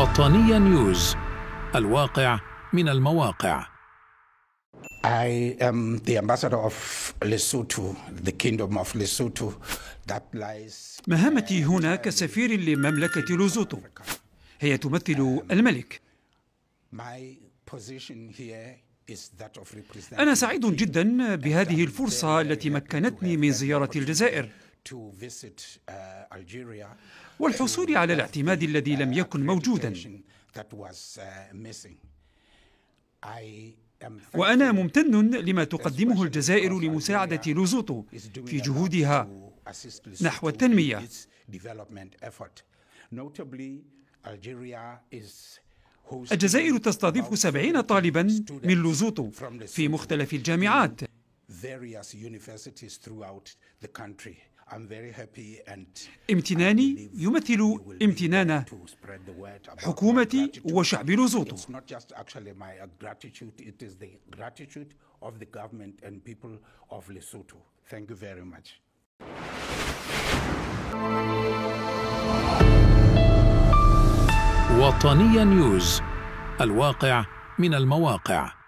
وطنية نيوز الواقع من المواقع I am the ambassador of Lesotho, the kingdom of Lesotho that lies مهامتي هنا كسفير لمملكة لوزوتو هي تمثل الملك My position here أنا سعيد جدا بهذه الفرصة التي مكنتني من زيارة الجزائر Uh, والحصول على uh, الاعتماد الذي لم uh, يكن موجودا وانا ممتن لما تقدمه الجزائر لمساعده لوزوتو في جهودها نحو التنميه الجزائر تستضيف سبعين طالبا من لوزوتو في مختلف الجامعات امتناني يمثل امتنان حكومتي وشعب لوسوتو uh, of the government and people of Thank you very much. نيوز الواقع من المواقع